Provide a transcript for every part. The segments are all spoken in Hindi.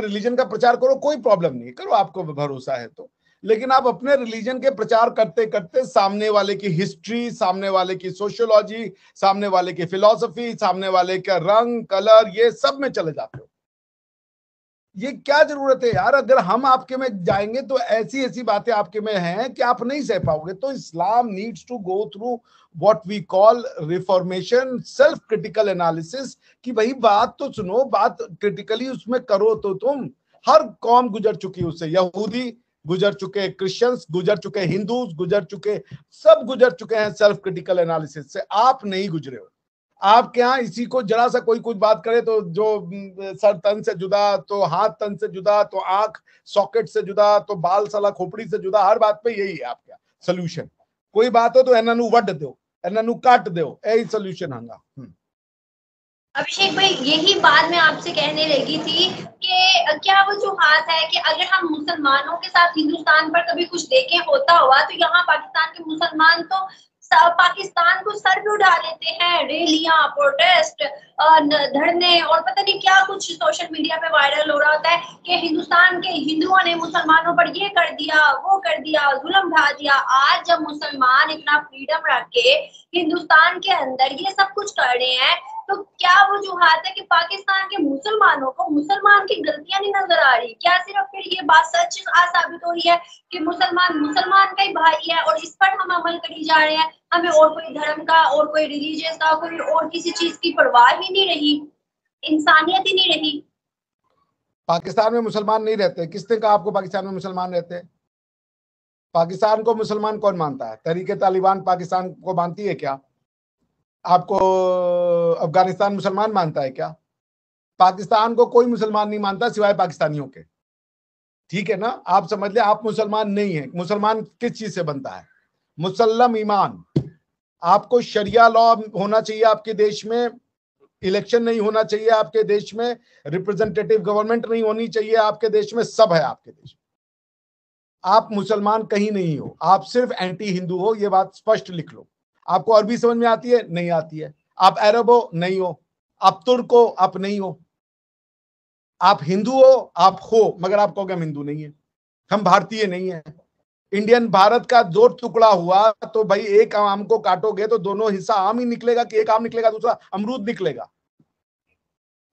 रिलीजन का प्रचार करो कोई प्रॉब्लम नहीं करो आपको भरोसा है तो लेकिन आप अपने रिलीजन के प्रचार करते करते सामने वाले की हिस्ट्री सामने वाले की सोशियोलॉजी सामने वाले की फिलोसफी सामने वाले का रंग कलर ये सब में चले जाते हो ये क्या जरूरत है यार अगर हम आपके में जाएंगे तो ऐसी ऐसी बातें आपके में हैं कि आप नहीं सह पाओगे तो Islam needs to go through what we call reformation self critical analysis कि भाई बात तो सुनो बात क्रिटिकली उसमें करो तो तुम हर कौम गुजर चुकी है उससे यहूदी गुजर चुके क्रिश्चियंस गुजर चुके हिंदूज गुजर चुके सब गुजर चुके हैं सेल्फ क्रिटिकल एनालिसिस से आप नहीं गुजरे हो आपके यहाँ इसी को जरा सा कोई कुछ बात करे तो जो सर तन से जुदा तो हाथ तन से जुदा तो आंख सॉकेट से जुदा तो बाल सला खोपड़ी से जुदा हर बात पे यही है आपके सोल्यूशन कोई बात हो तो एनू वट दो एनू काट दो यही सोल्यूशन हंगा हम्म। अभिषेक भाई यही बात मैं आपसे कहने लगी थी कि क्या वो जो हाथ है कि अगर हम मुसलमानों के साथ हिंदुस्तान पर कभी कुछ देखे होता हुआ तो यहाँ पाकिस्तान के मुसलमान तो पाकिस्तान को सर भी उठा लेते हैं रैलियां प्रोटेस्ट धरने और पता नहीं क्या कुछ सोशल मीडिया पे वायरल हो रहा होता है कि हिंदुस्तान के हिंदुओं ने मुसलमानों पर ये कर दिया वो कर दिया जुलम ढा दिया आज जब मुसलमान इतना फ्रीडम रख के हिंदुस्तान के अंदर ये सब कुछ कर रहे हैं तो क्या वजूहत है कि पाकिस्तान के मुसलमानों को मुसलमान की गलतियां नहीं नजर आ रही क्या सिर्फ फिर ये बात सच साबित हो रही है कि मुसलमान मुसलमान का ही भाई है और इस पर हम अमल करी जा रहे हैं हमें और कोई धर्म का और कोई रिलीजियस का कोई और किसी चीज की परवाह ही नहीं रही इंसानियत ही नहीं रही पाकिस्तान में मुसलमान नहीं रहते किसने कहा आपको पाकिस्तान में मुसलमान रहते पाकिस्तान को मुसलमान कौन मानता है तरीके तालिबान पाकिस्तान को मानती है क्या आपको अफगानिस्तान मुसलमान मानता है क्या पाकिस्तान को कोई मुसलमान नहीं मानता सिवाय पाकिस्तानियों के ठीक है ना आप समझ ले आप मुसलमान नहीं है मुसलमान किस चीज से बनता है मुसलम ईमान आपको शरिया लॉ होना चाहिए आपके देश में इलेक्शन नहीं होना चाहिए आपके देश में रिप्रेजेंटेटिव गवर्नमेंट नहीं होनी चाहिए आपके देश में सब है आपके देश में आप मुसलमान कहीं नहीं हो आप सिर्फ एंटी हिंदू हो ये बात स्पष्ट लिख लो आपको अरबी समझ में आती है नहीं आती है आप अरब हो नहीं हो आप तुर्क हो आप नहीं हो आप हिंदू हो आप हो मगर आप कहोगे हम हिंदू नहीं है हम भारतीय नहीं है इंडियन भारत का दो टुकड़ा हुआ तो भाई एक आम को काटोगे तो दोनों हिस्सा आम ही निकलेगा कि एक आम निकलेगा दूसरा अमरूद निकलेगा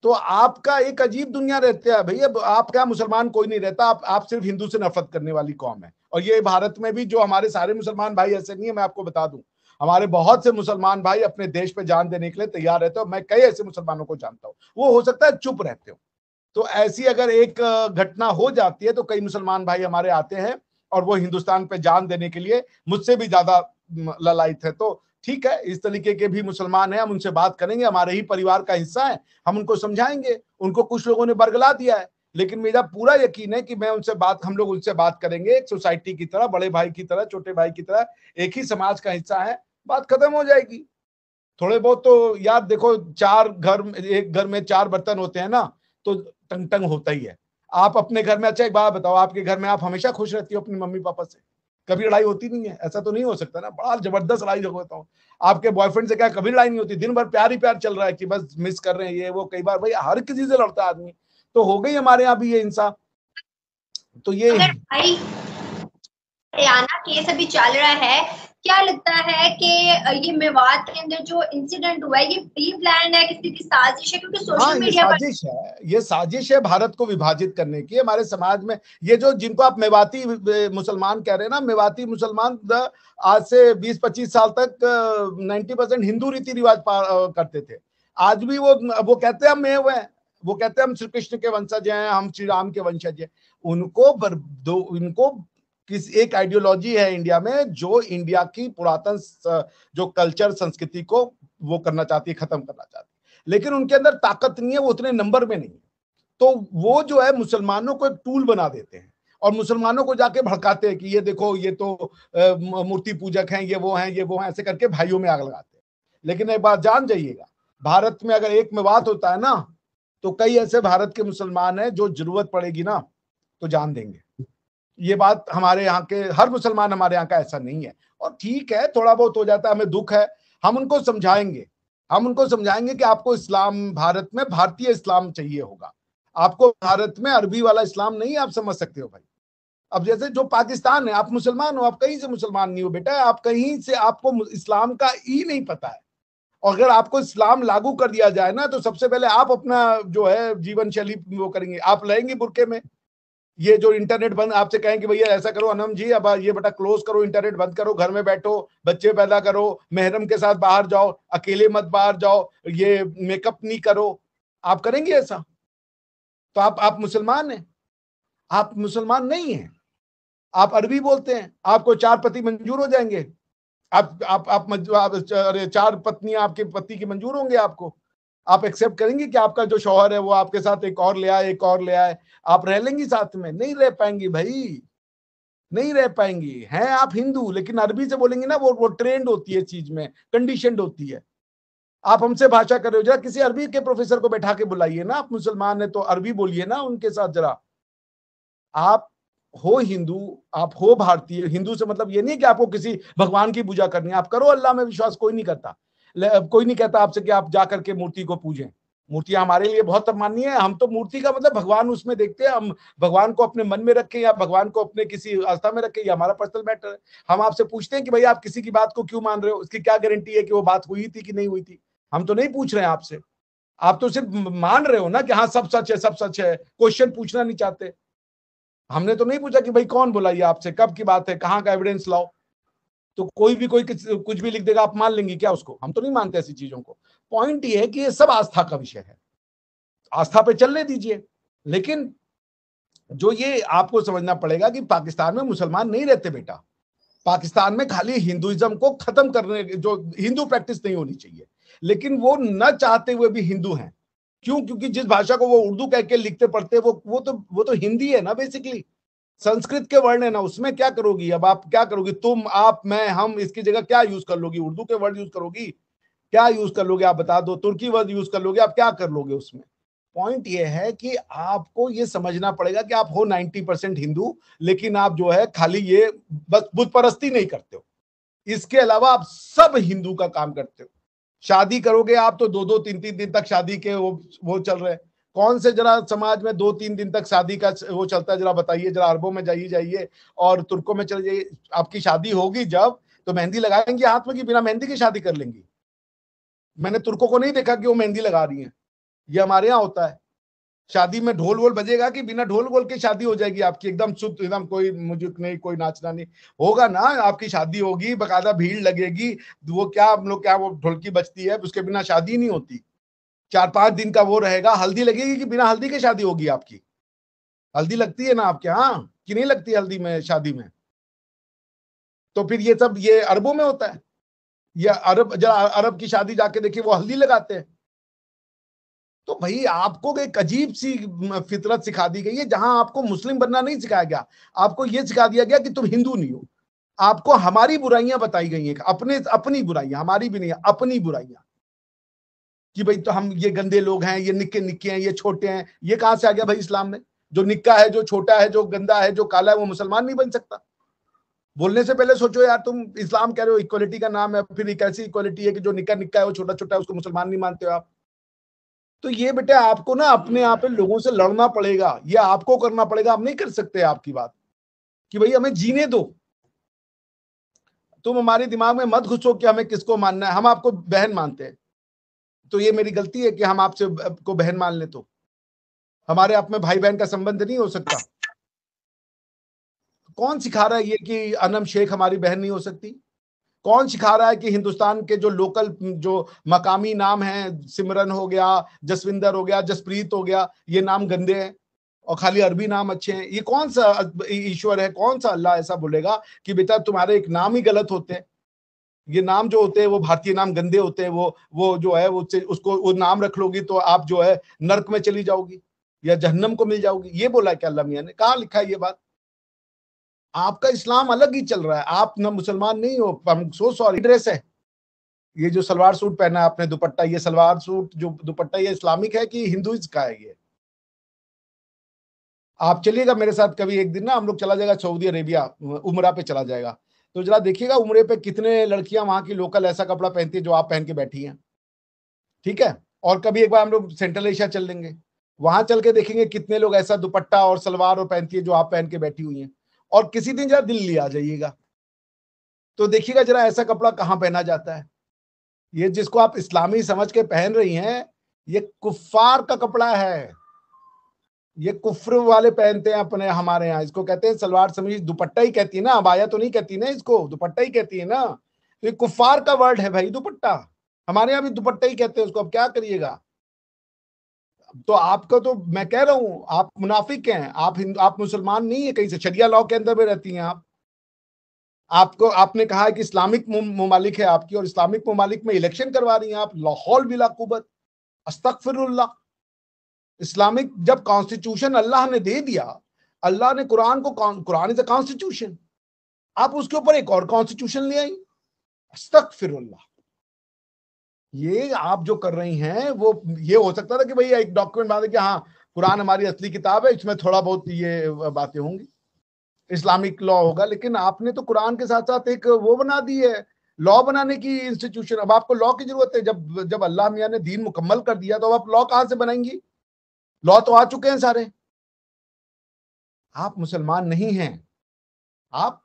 तो आपका एक अजीब दुनिया रहती है भैया आप क्या मुसलमान कोई नहीं रहता आप आप सिर्फ हिंदू से नफरत करने वाली कौम है और ये भारत में भी जो हमारे सारे मुसलमान भाई ऐसे नहीं है मैं आपको बता दूं हमारे बहुत से मुसलमान भाई अपने देश पे जान देने के लिए तैयार रहते हो मैं कई ऐसे मुसलमानों को जानता हूँ वो हो सकता है चुप रहते हो तो ऐसी अगर एक घटना हो जाती है तो कई मुसलमान भाई हमारे आते हैं और वो हिंदुस्तान पे जान देने के लिए मुझसे भी ज्यादा ललायत है तो ठीक है इस तरीके के भी मुसलमान हैं हम उनसे बात करेंगे हमारे ही परिवार का हिस्सा है हम उनको समझाएंगे उनको कुछ लोगों ने बरगला दिया है लेकिन मेरा पूरा यकीन है कि मैं उनसे बात हम लोग उनसे बात करेंगे एक सोसाइटी की तरह बड़े भाई की तरह छोटे भाई की तरह एक ही समाज का हिस्सा है बात खत्म हो जाएगी थोड़े बहुत तो यार देखो चार घर एक घर में चार बर्तन होते हैं ना तो टंग टंग होता ही है आप अपने घर में अच्छा एक बात बताओ आपके घर में आप हमेशा खुश रहती हो अपनी मम्मी पापा से कभी लड़ाई होती नहीं है ऐसा तो नहीं हो सकता ना बड़ा जबरदस्त लड़ाई होता हूँ आपके बॉयफ्रेंड से क्या कभी लड़ाई नहीं होती दिन भर प्यार ही प्यार चल रहा है कि बस मिस कर रहे हैं ये वो कई बार भाई हर किसी से लड़ता है आदमी तो हो गई हमारे यहाँ भी ये इंसान तो ये हरियाणा केस अभी चल रहा है क्या लगता है कि ये मेवात के अंदर जो इंसिडेंट हुआ है ये प्री प्लान है किसी की साजिश है क्योंकि सोशल हाँ, मीडिया पर साजिश है ये साजिश है भारत को विभाजित करने की हमारे समाज में ये जो जिनको आप मेवाती मुसलमान कह रहे हैं ना मेवाती मुसलमान आज से 20-25 साल तक 90 परसेंट हिंदू रीति रिवाज करते थे आज भी वो वो कहते हैं हम मेव हैं वो कहते हैं हम श्री कृष्ण के वंशज हैं हम श्री राम के वंशज हैं उनको बर, दो, उनको किस एक आइडियोलॉजी है इंडिया में जो इंडिया की पुरातन जो कल्चर संस्कृति को वो करना चाहती है खत्म करना चाहती है लेकिन उनके अंदर ताकत नहीं है वो उतने नंबर में नहीं है तो वो जो है मुसलमानों को एक टूल बना देते हैं और मुसलमानों को जाके भड़काते हैं कि ये देखो ये तो मूर्ति पूजक हैं ये वो हैं ये वो हैं ऐसे करके भाइयों में आग लगाते हैं लेकिन एक बात जान जाइएगा भारत में अगर एक में बात होता है ना तो कई ऐसे भारत के मुसलमान हैं जो जरूरत पड़ेगी ना तो जान देंगे ये बात हमारे यहाँ के हर मुसलमान हमारे यहाँ का ऐसा नहीं है और ठीक है थोड़ा बहुत हो जाता है हमें दुख है हम उनको समझाएंगे हम उनको समझाएंगे कि आपको इस्लाम भारत में भारतीय इस्लाम चाहिए होगा आपको भारत में अरबी वाला इस्लाम नहीं आप समझ सकते हो भाई अब जैसे जो पाकिस्तान है आप मुसलमान हो आप कहीं से मुसलमान नहीं हो बेटा आप कहीं से आपको इस्लाम का ही नहीं पता है और अगर आपको इस्लाम लागू कर दिया जाए ना तो सबसे पहले आप अपना जो है जीवन शैली वो करेंगे आप लहेंगे बुरके में ये जो इंटरनेट बंद आपसे कहें कि भैया ऐसा करो अनम जी अब ये बेटा क्लोज करो इंटरनेट बंद करो घर में बैठो बच्चे पैदा करो मेहरम के साथ बाहर जाओ अकेले मत बाहर जाओ ये मेकअप नहीं करो आप करेंगे ऐसा तो आप आप मुसलमान हैं आप मुसलमान नहीं हैं आप अरबी बोलते हैं आपको चार पति मंजूर हो जाएंगे आप आप आप, आप, आप चार पत्नियां आपके पति की मंजूर होंगे आपको आप एक्सेप्ट करेंगे कि आपका जो शोहर है वो आपके साथ एक और ले आए एक और ले आए आप रह लेंगी साथ में नहीं रह पाएंगी भाई नहीं रह पाएंगी हैं आप हिंदू लेकिन अरबी से बोलेंगे ना वो वो ट्रेंड होती है चीज में कंडीशन होती है आप हमसे भाषा कर रहे हो जरा किसी अरबी के प्रोफेसर को बैठा के बुलाइए ना आप मुसलमान है तो अरबी बोलिए ना उनके साथ जरा आप हो हिंदू आप हो भारतीय हिंदू से मतलब ये नहीं कि आपको किसी भगवान की पूजा करनी है आप करो अल्लाह में विश्वास कोई नहीं करता कोई नहीं कहता आपसे कि आप जा करके मूर्ति को पूजें मूर्तियां हमारे लिए बहुत माननीय है हम तो मूर्ति का मतलब भगवान उसमें देखते हैं हम भगवान को अपने मन में रखें या भगवान को अपने किसी आस्था में रखें या हमारा पर्सनल मैटर है हम आपसे पूछते हैं कि भाई आप किसी की बात को क्यों मान रहे हो उसकी क्या गारंटी है कि वो बात हुई थी कि नहीं हुई थी हम तो नहीं पूछ रहे हैं आपसे आप तो सिर्फ मान रहे हो ना कि हाँ सब सच है सब सच है क्वेश्चन पूछना नहीं चाहते हमने तो नहीं पूछा कि भाई कौन बोला ये आपसे कब की बात है कहाँ का एविडेंस लाओ तो कोई भी कोई कुछ भी लिख देगा आप मान लेंगे क्या उसको हम तो नहीं मानते ऐसी चीजों को पॉइंट ये है कि ये सब आस्था का विषय है आस्था पे चलने दीजिए लेकिन जो ये आपको समझना पड़ेगा कि पाकिस्तान में मुसलमान नहीं रहते बेटा पाकिस्तान में खाली हिंदुइज्म को खत्म करने जो हिंदू प्रैक्टिस नहीं होनी चाहिए लेकिन वो न चाहते हुए भी हिंदू हैं क्यों क्योंकि जिस भाषा को वो उर्दू कह के लिखते पढ़ते वो वो तो वो तो हिंदी है ना बेसिकली संस्कृत के वर्ड है ना उसमें क्या करोगी अब आप क्या करोगी तुम आप मैं हम इसकी जगह क्या यूज कर लोगी उर्दू के वर्ड यूज करोगी क्या यूज कर लोगे आप बता दो तुर्की वर्ड यूज कर लोगे आप क्या कर लोगे उसमें पॉइंट ये है कि आपको ये समझना पड़ेगा कि आप हो 90 परसेंट हिंदू लेकिन आप जो है खाली ये बस बुध परस्ती नहीं करते हो इसके अलावा आप सब हिंदू का काम करते हो शादी करोगे आप तो दो दो तीन तीन दिन तक शादी के वो वो चल रहे हैं कौन से जरा समाज में दो तीन दिन तक शादी का वो चलता है जरा बताइए जरा अरबों में जाइए जाइए और तुर्कों में चले जाइए आपकी शादी होगी जब तो मेहंदी लगाएंगी हाथ में कि बिना मेहंदी की शादी कर लेंगी मैंने तुर्कों को नहीं देखा कि वो मेहंदी लगा रही है ये हमारे यहाँ होता है शादी में ढोल वोल बजेगा कि बिना ढोल वोल की शादी हो जाएगी आपकी एकदम शुद्ध एकदम कोई म्यूजिक नहीं कोई नाचना नहीं होगा ना आपकी शादी होगी बकायदा भीड़ लगेगी वो क्या हम लोग क्या वो ढोलकी बजती है उसके बिना शादी नहीं होती चार पांच दिन का वो रहेगा हल्दी लगेगी कि बिना हल्दी के शादी होगी आपकी हल्दी लगती है ना आपके यहाँ कि नहीं लगती हल्दी में शादी में तो फिर ये सब ये अरबों में होता है ये अरब जरा अरब की शादी जाके देखिए वो हल्दी लगाते हैं तो भाई आपको एक अजीब सी फितरत सिखा दी गई है जहां आपको मुस्लिम बनना नहीं सिखाया गया आपको ये सिखा दिया गया कि तुम हिंदू नहीं हो आपको हमारी बुराइयां बताई गई हैं अपने अपनी बुराइयां हमारी भी नहीं अपनी बुराइयां कि भाई तो हम ये गंदे लोग हैं ये निक्के निक्के हैं ये छोटे हैं ये कहां से आ गया भाई इस्लाम में जो निक्का है जो छोटा है जो गंदा है जो काला है वो मुसलमान नहीं बन सकता बोलने से पहले सोचो यार तुम इस्लाम कह रहे हो इक्वालिटी का नाम है फिर एक ऐसी इक्वलिटी है कि जो निक्का निक्का है वो छोटा छोटा है उसको मुसलमान नहीं मानते हो आप तो ये बेटा आपको ना अपने आप लोगों से लड़ना पड़ेगा ये आपको करना पड़ेगा आप नहीं कर सकते आपकी बात कि भाई हमें जीने दो तुम हमारे दिमाग में मत घुसो कि हमें किसको मानना है हम आपको बहन मानते हैं तो ये मेरी गलती है कि हम आपसे को बहन मान ले तो हमारे आप में भाई बहन का संबंध नहीं हो सकता कौन सिखा रहा है ये कि अनम शेख हमारी बहन नहीं हो सकती कौन सिखा रहा है कि हिंदुस्तान के जो लोकल जो मकामी नाम हैं सिमरन हो गया जसविंदर हो गया जसप्रीत हो गया ये नाम गंदे हैं और खाली अरबी नाम अच्छे हैं ये कौन सा ईश्वर है कौन सा अल्लाह ऐसा बोलेगा कि बेटा तुम्हारे एक नाम ही गलत होते हैं ये नाम जो होते हैं वो भारतीय नाम गंदे होते हैं वो वो जो है वो उसको वो नाम रख लोगी तो आप जो है नरक में चली जाओगी या जहन्नम को मिल जाओगी ये बोला क्या अल्लाह मियाँ ने कहा लिखा है ये बात आपका इस्लाम अलग ही चल रहा है आप ना मुसलमान नहीं हो हम सो सॉरी ड्रेस है ये जो सलवार सूट पहना है आपने दुपट्टा ये सलवार सूट जो दुपट्टा ये इस्लामिक है कि हिंदुज का है ये आप चलिएगा मेरे साथ कभी एक दिन ना हम लोग चला जाएगा सऊदी अरेबिया उमरा पे चला जाएगा तो जरा देखिएगा उम्र पे कितने लड़कियां वहां की लोकल ऐसा कपड़ा पहनती है जो आप पहन के बैठी हैं ठीक है और कभी एक बार हम लोग सेंट्रल एशिया चल देंगे वहां चल के देखेंगे कितने लोग ऐसा दुपट्टा और सलवार और पहनती है जो आप पहन के बैठी हुई हैं और किसी दिन जरा दिल्ली आ जाइएगा तो देखिएगा जरा ऐसा कपड़ा कहाँ पहना जाता है ये जिसको आप इस्लामी समझ के पहन रही हैं ये कुफार का कपड़ा है ये कुफर वाले पहनते हैं अपने हमारे यहाँ इसको कहते हैं सलवार समीज दुपट्टा ही कहती है ना अबाया तो नहीं कहती ना इसको दुपट्टा ही कहती है ना तो ये कुफार का वर्ड है भाई दुपट्टा हमारे यहाँ भी दुपट्टा ही कहते हैं उसको अब क्या करिएगा तो आपका तो मैं कह रहा हूं आप मुनाफिक हैं आप हिंदू आप मुसलमान नहीं है कहीं से शरिया लॉ के अंदर में रहती हैं आप आपको आपने कहा है कि इस्लामिक ममालिक है आपकी और इस्लामिक ममालिक में इलेक्शन करवा रही हैं आप लाहौल बिलाकूबत अस्तफिर इस्लामिक जब कॉन्स्टिट्यूशन अल्लाह ने दे दिया अल्लाह ने कुरान को कुरान इज अ कॉन्स्टिट्यूशन आप उसके ऊपर एक और कॉन्स्टिट्यूशन ले आई अस्तक ये आप जो कर रही हैं वो ये हो सकता था कि भैया एक डॉक्यूमेंट बना कि हाँ कुरान हमारी असली किताब है इसमें थोड़ा बहुत ये बातें होंगी इस्लामिक लॉ होगा लेकिन आपने तो कुरान के साथ साथ एक वो बना दी है लॉ बनाने की इंस्टीट्यूशन अब आपको लॉ की जरूरत है जब जब अल्लाह मियाँ ने दीन मुकम्मल कर दिया तो अब आप लॉ कहाँ से बनाएंगी लॉ तो आ चुके हैं सारे आप मुसलमान नहीं हैं आप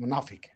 मुनाफिक हैं